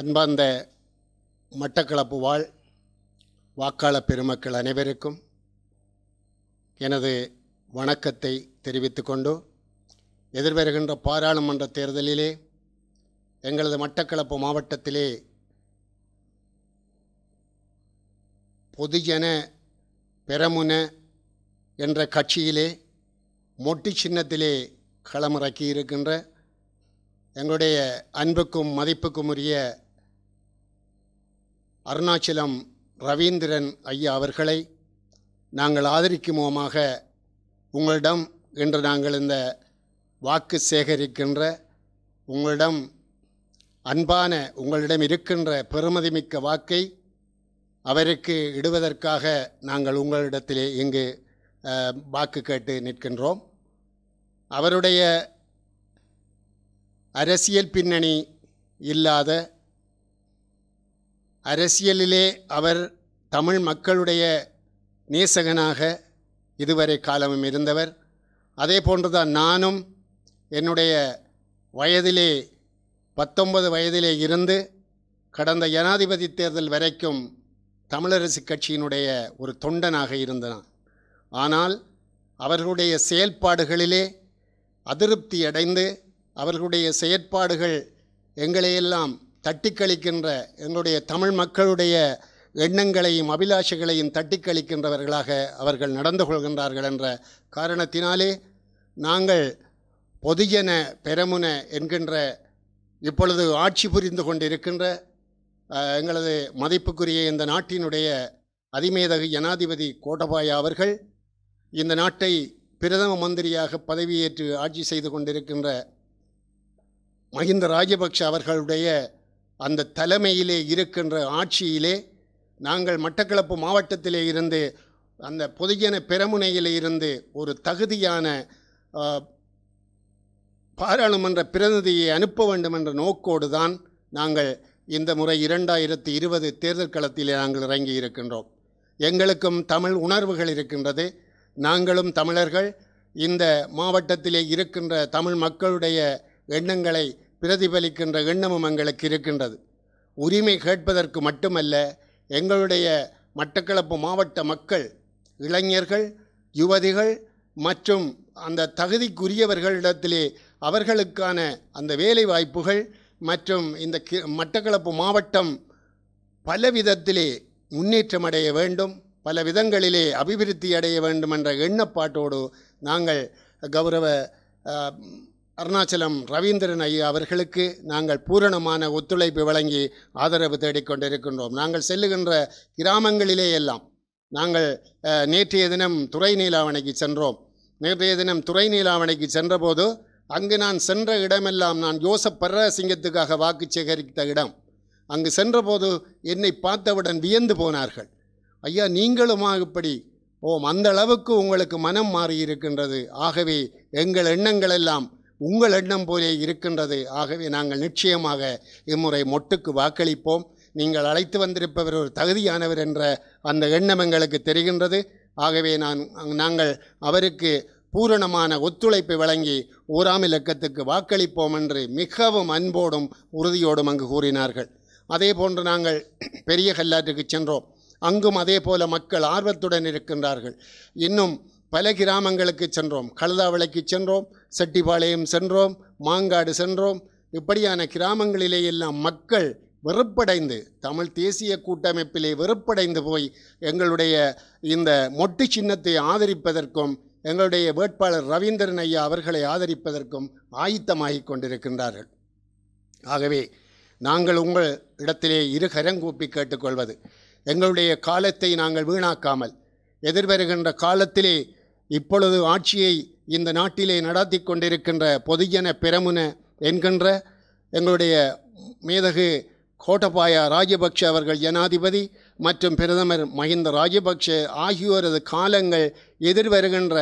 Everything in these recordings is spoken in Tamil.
அன்பார்ந்த மட்டக்களப்பு வாழ் வாக்காள பெருமக்கள் அனைவருக்கும் எனது வணக்கத்தை தெரிவித்து கொண்டு எதிர்வருகின்ற பாராளுமன்ற தேர்தலிலே எங்களது மட்டக்களப்பு மாவட்டத்திலே பொதுஜன பெரமுன என்ற கட்சியிலே மொட்டி சின்னத்திலே களமிறக்கி இருக்கின்ற எங்களுடைய அன்புக்கும் மதிப்புக்கும் உரிய அருணாச்சலம் ரவீந்திரன் ஐயா அவர்களை நாங்கள் ஆதரிக்குமோமாக உங்களிடம் இன்று நாங்கள் இந்த வாக்கு சேகரிக்கின்ற உங்களிடம் அன்பான உங்களிடம் இருக்கின்ற பெருமதிமிக்க வாக்கை அவருக்கு இடுவதற்காக நாங்கள் உங்களிடத்திலே இங்கு வாக்கு கேட்டு நிற்கின்றோம் அவருடைய அரசியல் பின்னணி இல்லாத அரசியலிலே அவர் தமிழ் மக்களுடைய நேசகனாக இதுவரை காலமும் இருந்தவர் அதே போன்றுதான் நானும் என்னுடைய வயதிலே பத்தொன்பது வயதிலே இருந்து கடந்த ஜனாதிபதி தேர்தல் வரைக்கும் தமிழரசு கட்சியினுடைய ஒரு தொண்டனாக இருந்தான் ஆனால் அவர்களுடைய செயல்பாடுகளிலே அதிருப்தி அடைந்து அவர்களுடைய செயற்பாடுகள் எங்களையெல்லாம் தட்டிக்கழிக்கின்ற என்னுடைய தமிழ் மக்களுடைய எண்ணங்களையும் அபிலாஷைகளையும் தட்டிக்கழிக்கின்றவர்களாக அவர்கள் நடந்து கொள்கின்றார்கள் என்ற காரணத்தினாலே நாங்கள் பொதுஜன பெரமுன என்கின்ற இப்பொழுது ஆட்சி புரிந்து கொண்டிருக்கின்ற எங்களது மதிப்புக்குரிய இந்த நாட்டினுடைய அதிமேதகு ஜனாதிபதி கோட்டபாயா அவர்கள் இந்த நாட்டை பிரதம மந்திரியாக பதவியேற்று ஆட்சி செய்து கொண்டிருக்கின்ற மஹிந்த ராஜபக்ஷ அவர்களுடைய அந்த தலைமையிலே இருக்கின்ற ஆட்சியிலே நாங்கள் மட்டக்களப்பு மாவட்டத்திலே இருந்து அந்த பொதுஜன பெருமுனையில் இருந்து ஒரு தகுதியான பாராளுமன்ற பிரதிநிதியை அனுப்ப வேண்டும் என்ற நோக்கோடு தான் நாங்கள் இந்த முறை இரண்டாயிரத்தி இருபது தேர்தல் களத்திலே நாங்கள் இறங்கி இருக்கின்றோம் எங்களுக்கும் தமிழ் உணர்வுகள் இருக்கின்றது நாங்களும் தமிழர்கள் இந்த மாவட்டத்திலே இருக்கின்ற தமிழ் மக்களுடைய எண்ணங்களை பிரதிபலிக்கின்ற எண்ணமும் எங்களுக்கு இருக்கின்றது உரிமை கேட்பதற்கு மட்டுமல்ல எங்களுடைய மட்டக்களப்பு மாவட்ட மக்கள் இளைஞர்கள் யுவதிகள் மற்றும் அந்த தகுதிக்குரியவர்களிடத்திலே அவர்களுக்கான அந்த வேலை வாய்ப்புகள் மற்றும் இந்த கி மட்டக்களப்பு மாவட்டம் பல விதத்திலே முன்னேற்றமடைய வேண்டும் பல விதங்களிலே அபிவிருத்தி அடைய வேண்டும் என்ற எண்ணப்பாட்டோடு நாங்கள் கௌரவ அருணாச்சலம் ரவீந்திரன் ஐயா அவர்களுக்கு நாங்கள் பூரணமான ஒத்துழைப்பு வழங்கி ஆதரவு தேடிக்கொண்டிருக்கின்றோம் நாங்கள் செல்லுகின்ற கிராமங்களிலே எல்லாம் நாங்கள் நேற்றைய தினம் துறை நீலாவணைக்கு சென்றோம் நேற்றைய தினம் துறை நீலாவணைக்கு சென்றபோது அங்கு நான் சென்ற இடமெல்லாம் நான் யோசப் சிங்கத்துக்காக வாக்கு சேகரித்த இடம் அங்கு சென்றபோது என்னை பார்த்தவுடன் வியந்து போனார்கள் ஐயா நீங்களுமா இப்படி ஓம் அந்த அளவுக்கு உங்களுக்கு மனம் மாறி இருக்கின்றது ஆகவே எங்கள் எண்ணங்களெல்லாம் உங்கள் எண்ணம் போலே இருக்கின்றது ஆகவே நாங்கள் நிச்சயமாக இம்முறை மொட்டுக்கு வாக்களிப்போம் நீங்கள் அழைத்து வந்திருப்பவர் ஒரு தகுதியானவர் என்ற அந்த எண்ணம் எங்களுக்கு தெரிகின்றது ஆகவே நான் நாங்கள் அவருக்கு பூரணமான ஒத்துழைப்பு வழங்கி ஓராம் இலக்கத்துக்கு வாக்களிப்போம் என்று மிகவும் அன்போடும் உறுதியோடும் அங்கு கூறினார்கள் அதே போன்று நாங்கள் பெரிய கல்லாற்றுக்கு சென்றோம் அங்கும் அதே போல மக்கள் ஆர்வத்துடன் இருக்கின்றார்கள் இன்னும் பல கிராமங்களுக்கு சென்றோம் கழுதாவளைக்கு சென்றோம் செட்டிபாளையம் சென்றோம் மாங்காடு சென்றோம் இப்படியான கிராமங்களிலே எல்லாம் மக்கள் வெறுப்படைந்து தமிழ் தேசிய கூட்டமைப்பிலே வெறுப்படைந்து போய் எங்களுடைய இந்த மொட்டு சின்னத்தை ஆதரிப்பதற்கும் எங்களுடைய வேட்பாளர் ரவீந்திரன் ஐயா அவர்களை ஆதரிப்பதற்கும் ஆயத்தமாகிக் கொண்டிருக்கின்றார்கள் ஆகவே நாங்கள் உங்கள் இடத்திலே இரு கரங்கூப்பி கேட்டுக்கொள்வது எங்களுடைய காலத்தை நாங்கள் வீணாக்காமல் எதிர்வருகின்ற காலத்திலே இப்பொழுது ஆட்சியை இந்த நாட்டிலே நடாத்தி கொண்டிருக்கின்ற பொதுஜன பிரமுன என்கின்ற எங்களுடைய மேதகு கோட்டபாய ராஜபக்ஷ அவர்கள் ஜனாதிபதி மற்றும் பிரதமர் மஹிந்த ராஜபக்ஷ ஆகியோரது காலங்கள் எதிர்வருகின்ற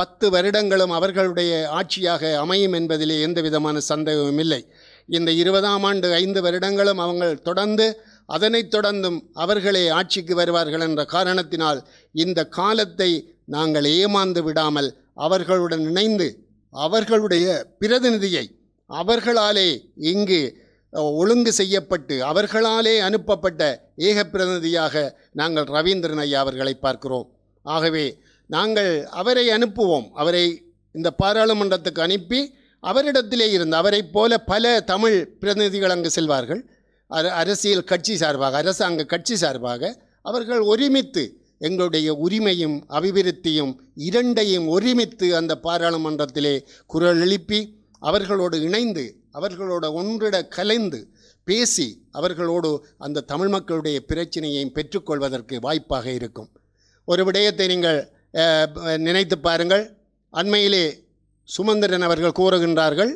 பத்து வருடங்களும் அவர்களுடைய ஆட்சியாக அமையும் என்பதிலே எந்த விதமான சந்தேகமும் இல்லை இந்த இருபதாம் ஆண்டு ஐந்து வருடங்களும் அவங்கள் தொடர்ந்து அதனைத் தொடர்ந்தும் அவர்களே ஆட்சிக்கு வருவார்கள் என்ற காரணத்தினால் இந்த காலத்தை நாங்கள் ஏமாந்து விடாமல் அவர்களுடன் இணைந்து அவர்களுடைய பிரதிநிதியை அவர்களாலே இங்கு ஒழுங்கு செய்யப்பட்டு அவர்களாலே அனுப்பப்பட்ட ஏக பிரதிநிதியாக நாங்கள் ரவீந்திரன் ஐயா அவர்களை பார்க்கிறோம் ஆகவே நாங்கள் அவரை அனுப்புவோம் அவரை இந்த பாராளுமன்றத்துக்கு அனுப்பி அவரிடத்திலே இருந்து அவரை போல பல தமிழ் பிரதிநிதிகள் அங்கு செல்வார்கள் அரசியல் கட்சி சார்பாக அரசாங்க கட்சி சார்பாக அவர்கள் ஒருமித்து எங்களுடைய உரிமையும் அபிவிருத்தியும் இரண்டையும் ஒருமித்து அந்த பாராளுமன்றத்திலே குரல் எழுப்பி அவர்களோடு இணைந்து அவர்களோட ஒன்றிட கலைந்து பேசி அவர்களோடு அந்த தமிழ் மக்களுடைய பிரச்சனையை பெற்றுக்கொள்வதற்கு வாய்ப்பாக இருக்கும் ஒரு விடயத்தை நீங்கள் நினைத்து பாருங்கள் அண்மையிலே சுமந்திரன் அவர்கள் கூறுகின்றார்கள்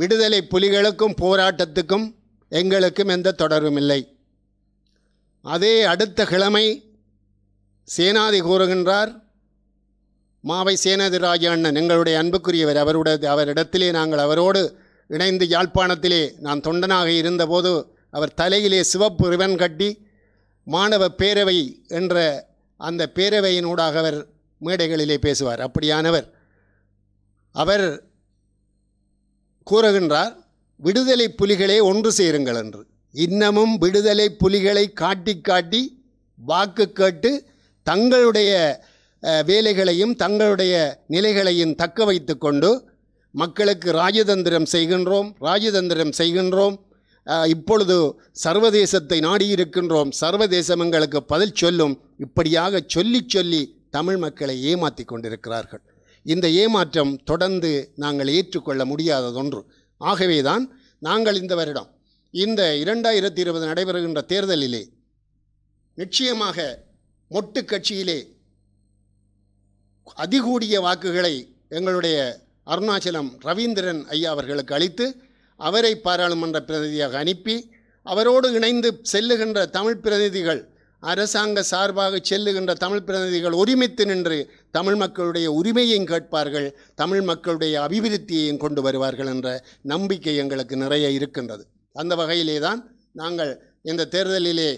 விடுதலை புலிகளுக்கும் போராட்டத்துக்கும் எங்களுக்கும் எந்த தொடர்பும் இல்லை அதே அடுத்த கிழமை சேனாதி கூறுகின்றார் மாவை சேனாதிராஜ அண்ணன் எங்களுடைய அன்புக்குரியவர் அவருடைய அவரிடத்திலே நாங்கள் அவரோடு இணைந்து யாழ்ப்பாணத்திலே நான் தொண்டனாக இருந்தபோது அவர் தலையிலே சிவப்பு ரிவன் கட்டி மாணவ பேரவை என்ற அந்த பேரவையினூடாக அவர் மேடைகளிலே பேசுவார் அப்படியானவர் அவர் கூறுகின்றார் விடுதலை புலிகளே ஒன்று சேருங்கள் என்று இன்னமும் விடுதலை புலிகளை காட்டி காட்டி வாக்கு கேட்டு தங்களுடைய வேலைகளையும் தங்களுடைய நிலைகளையும் தக்க வைத்து கொண்டு மக்களுக்கு ராஜதந்திரம் செய்கின்றோம் ராஜதந்திரம் செய்கின்றோம் இப்பொழுது சர்வதேசத்தை நாடியிருக்கின்றோம் சர்வதேசம் எங்களுக்கு பதில் சொல்லும் இப்படியாக சொல்லி சொல்லி தமிழ் மக்களை ஏமாற்றி கொண்டிருக்கிறார்கள் இந்த ஏமாற்றம் தொடர்ந்து நாங்கள் ஏற்றுக்கொள்ள முடியாததொன்று ஆகவேதான் நாங்கள் இந்த வருடம் இந்த இரண்டாயிரத்தி இருபது நடைபெறுகின்ற தேர்தலிலே நிச்சயமாக மொட்டு கட்சியிலே அதிகூடிய வாக்குகளை எங்களுடைய அருணாச்சலம் ரவீந்திரன் ஐயா அவர்களுக்கு அளித்து அவரை பாராளுமன்ற பிரதிநிதியாக அனுப்பி அவரோடு இணைந்து செல்லுகின்ற தமிழ் பிரதிநிதிகள் அரசாங்க சார்பாக செல்லுகின்ற தமிழ் பிரதிநிதிகள் ஒருமித்து நின்று தமிழ் மக்களுடைய உரிமையையும் கேட்பார்கள் தமிழ் மக்களுடைய அபிவிருத்தியையும் கொண்டு வருவார்கள் என்ற நம்பிக்கை எங்களுக்கு நிறைய இருக்கின்றது அந்த வகையிலே தான் நாங்கள் இந்த தேர்தலிலே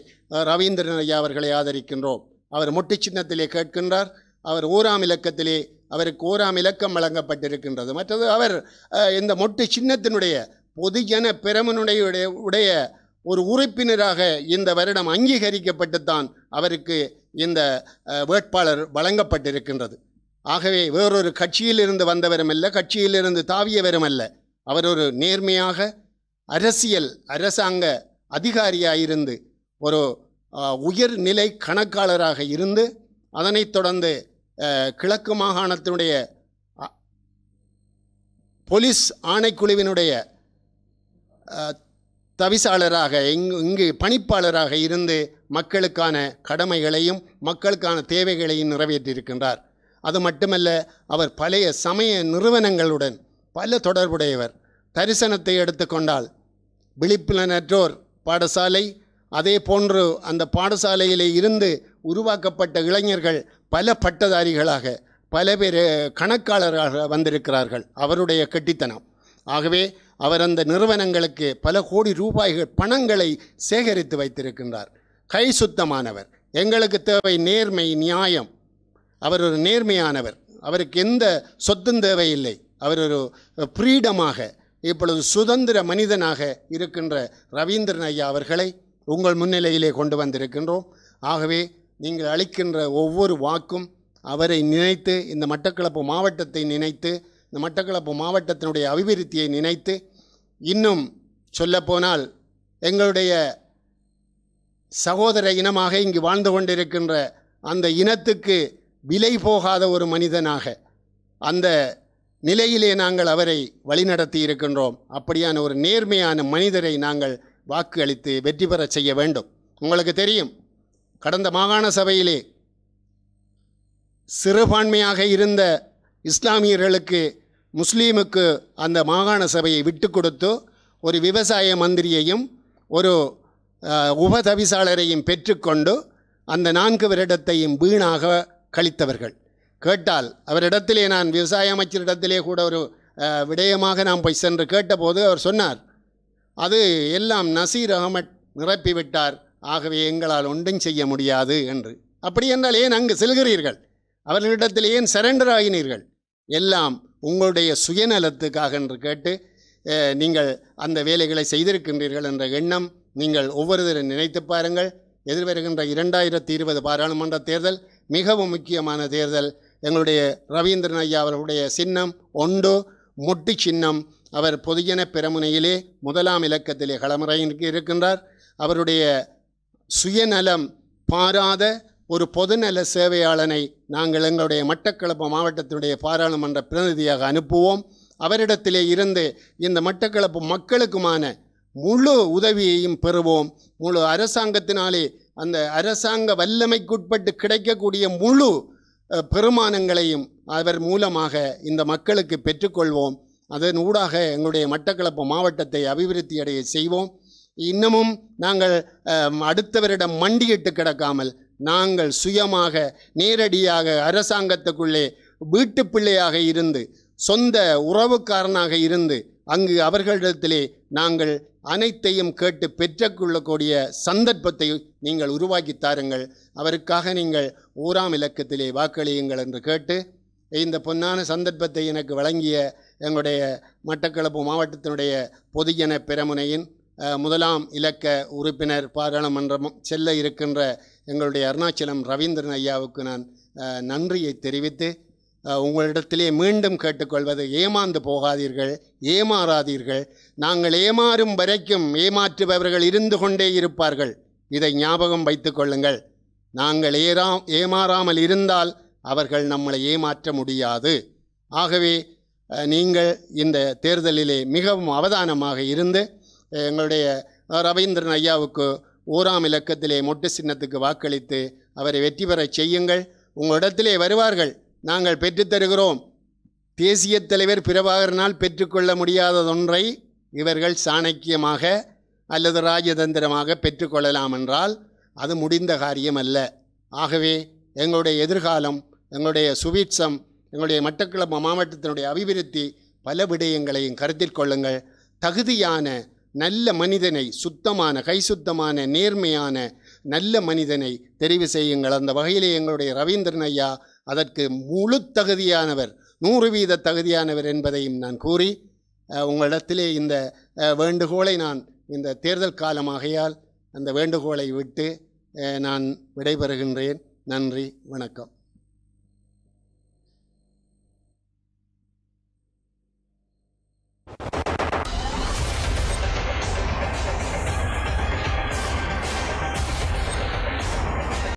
ரவீந்திரன் ஐயா அவர்களை ஆதரிக்கின்றோம் அவர் முட்டி சின்னத்திலே கேட்கின்றார் அவர் ஓராம் இலக்கத்திலே அவருக்கு ஓராம் இலக்கம் வழங்கப்பட்டிருக்கின்றது மற்றது அவர் இந்த மொட்டு சின்னத்தினுடைய பொதுஜன பிரமனுடைய உடைய ஒரு உறுப்பினராக இந்த வருடம் அங்கீகரிக்கப்பட்டுத்தான் அவருக்கு இந்த வேட்பாளர் வழங்கப்பட்டிருக்கின்றது ஆகவே வேறொரு கட்சியிலிருந்து வந்தவரும் அல்ல கட்சியிலிருந்து தாவியவரும் அல்ல அவர் ஒரு நேர்மையாக அரசியல் அரசாங்க அதிகாரியாயிருந்து ஒரு உயர்நிலை கணக்காளராக இருந்து அதனைத் தொடர்ந்து கிழக்கு மாகாணத்தினுடைய போலீஸ் ஆணைக்குழுவினுடைய தவிசாளராக இங்கு இங்கு பணிப்பாளராக இருந்து மக்களுக்கான கடமைகளையும் மக்களுக்கான தேவைகளையும் நிறைவேற்றியிருக்கின்றார் அது மட்டுமல்ல அவர் பழைய சமய நிறுவனங்களுடன் பல தொடர்புடையவர் தரிசனத்தை எடுத்துக்கொண்டால் விழிப்புணர்ற்றோர் பாடசாலை அதே போன்று அந்த பாடசாலையிலே இருந்து உருவாக்கப்பட்ட இளைஞர்கள் பல பட்டதாரிகளாக பல பேர் கணக்காளர்களாக வந்திருக்கிறார்கள் அவருடைய கெட்டித்தனம் ஆகவே அவர் அந்த நிறுவனங்களுக்கு பல கோடி ரூபாய்கள் பணங்களை சேகரித்து வைத்திருக்கின்றார் கை சுத்தமானவர் எங்களுக்கு தேவை நேர்மை நியாயம் அவர் ஒரு நேர்மையானவர் அவருக்கு எந்த சொத்தும் தேவையில்லை அவர் ஒரு ஃப்ரீடமாக இப்பொழுது சுதந்திர மனிதனாக இருக்கின்ற ரவீந்திரன் ஐயா அவர்களை உங்கள் முன்னிலையிலே கொண்டு வந்திருக்கின்றோம் ஆகவே நீங்கள் அளிக்கின்ற ஒவ்வொரு வாக்கும் அவரை நினைத்து இந்த மட்டக்களப்பு மாவட்டத்தை நினைத்து இந்த மட்டக்களப்பு மாவட்டத்தினுடைய அபிவிருத்தியை நினைத்து இன்னும் சொல்லப்போனால் எங்களுடைய சகோதர இனமாக இங்கு வாழ்ந்து கொண்டிருக்கின்ற அந்த இனத்துக்கு விலை போகாத ஒரு மனிதனாக அந்த நிலையிலே நாங்கள் அவரை வழிநடத்தி இருக்கின்றோம் அப்படியான ஒரு நேர்மையான மனிதரை நாங்கள் வாக்கு அளித்து வெற்றி பெறச் செய்ய வேண்டும் உங்களுக்கு தெரியும் கடந்த மாகாண சபையிலே சிறுபான்மையாக இருந்த இஸ்லாமியர்களுக்கு முஸ்லீமுக்கு அந்த மாகாண சபையை விட்டு கொடுத்து ஒரு விவசாய மந்திரியையும் ஒரு உப தவிசாளரையும் பெற்றுக்கொண்டு அந்த நான்கு வருடத்தையும் வீணாக கழித்தவர்கள் கேட்டால் அவரிடத்திலே நான் விவசாய அமைச்சரிடத்திலே கூட ஒரு விடயமாக நாம் போய் சென்று கேட்டபோது அவர் சொன்னார் அது எல்லாம் நசீர் அகமட் நிரப்பிவிட்டார் ஆகவே எங்களால் ஒன்றும் செய்ய முடியாது என்று அப்படி என்றால் ஏன் அங்கு செல்கிறீர்கள் அவர்களிடத்தில் ஏன் சரண்டர் ஆகினீர்கள் எல்லாம் உங்களுடைய சுயநலத்துக்காக என்று கேட்டு நீங்கள் அந்த வேலைகளை செய்திருக்கின்றீர்கள் என்ற எண்ணம் நீங்கள் ஒவ்வொருவரும் நினைத்து பாருங்கள் எதிர்வருகின்ற இரண்டாயிரத்தி இருபது பாராளுமன்ற தேர்தல் மிகவும் முக்கியமான தேர்தல் எங்களுடைய ரவீந்திரன் ஐயா அவர்களுடைய சின்னம் ஒன்று முட்டி சின்னம் அவர் பொதுஜன பெருமுனையிலே முதலாம் இலக்கத்திலே களமுறைக்கு இருக்கின்றார் அவருடைய சுயநலம் பாராத ஒரு பொதுநல சேவையாளனை நாங்கள் எங்களுடைய மட்டக்களப்பு மாவட்டத்தினுடைய பாராளுமன்ற பிரதிநிதியாக அனுப்புவோம் அவரிடத்திலே இருந்து இந்த மட்டக்களப்பு மக்களுக்குமான முழு உதவியையும் பெறுவோம் முழு அரசாங்கத்தினாலே அந்த அரசாங்க வல்லமைக்குட்பட்டு கிடைக்கக்கூடிய முழு பெருமானங்களையும் அவர் மூலமாக இந்த மக்களுக்கு பெற்றுக்கொள்வோம் அதன் ஊடாக எங்களுடைய மட்டக்களப்பு மாவட்டத்தை அபிவிருத்தி அடைய செய்வோம் இன்னமும் நாங்கள் அடுத்தவரிடம் மண்டியிட்டு கிடக்காமல் நாங்கள் சுயமாக நேரடியாக அரசாங்கத்துக்குள்ளே வீட்டு பிள்ளையாக இருந்து சொந்த உறவுக்காரனாக இருந்து அங்கு அவர்களிடத்திலே நாங்கள் அனைத்தையும் கேட்டு பெற்றுக்கொள்ளக்கூடிய சந்தர்ப்பத்தை நீங்கள் உருவாக்கி தாருங்கள் அவருக்காக நீங்கள் ஊராம் இலக்கத்திலே வாக்களியுங்கள் என்று கேட்டு இந்த பொன்னான சந்தர்ப்பத்தை எனக்கு வழங்கிய எங்களுடைய மட்டக்களப்பு மாவட்டத்தினுடைய பொதுஜன பெரமுனையின் முதலாம் இலக்க உறுப்பினர் பாராளுமன்றம் செல்ல இருக்கின்ற எங்களுடைய அருணாச்சலம் ரவீந்திரன் ஐயாவுக்கு நான் நன்றியை தெரிவித்து உங்களிடத்திலே மீண்டும் கேட்டுக்கொள்வது ஏமாந்து போகாதீர்கள் ஏமாறாதீர்கள் நாங்கள் ஏமாறும் வரைக்கும் ஏமாற்றுபவர்கள் இருந்து கொண்டே இருப்பார்கள் இதை ஞாபகம் வைத்து கொள்ளுங்கள் நாங்கள் ஏறா ஏமாறாமல் இருந்தால் அவர்கள் நம்மளை ஏமாற்ற முடியாது ஆகவே நீங்கள் இந்த தேர்தலிலே மிகவும் அவதானமாக இருந்து எங்களுடைய ரவீந்திரன் ஐயாவுக்கு ஓராம் இலக்கத்திலே மொட்டு சின்னத்துக்கு வாக்களித்து அவரை வெற்றி பெறச் செய்யுங்கள் உங்களிடத்திலே வருவார்கள் நாங்கள் பெற்றுத்தருகிறோம் தேசிய தலைவர் பிரபாகரனால் பெற்றுக்கொள்ள முடியாததொன்றை இவர்கள் சாணக்கியமாக அல்லது ராஜதந்திரமாக பெற்றுக்கொள்ளலாம் என்றால் அது முடிந்த காரியம் அல்ல ஆகவே எங்களுடைய எதிர்காலம் எங்களுடைய சுபீட்சம் எங்களுடைய மட்டக்களப்பு மாவட்டத்தினுடைய அபிவிருத்தி பல விடயங்களையும் கருத்தில் கொள்ளுங்கள் தகுதியான நல்ல மனிதனை சுத்தமான கை சுத்தமான நேர்மையான நல்ல மனிதனை தெரிவு செய்யுங்கள் அந்த வகையிலே எங்களுடைய ரவீந்திரன் ஐயா அதற்கு முழு தகுதியானவர் நூறு வீத தகுதியானவர் என்பதையும் நான் கூறி உங்களிடத்திலே இந்த வேண்டுகோளை நான் இந்த தேர்தல் காலமாகையால் அந்த வேண்டுகோளை விட்டு நான் விடைபெறுகின்றேன் நன்றி வணக்கம்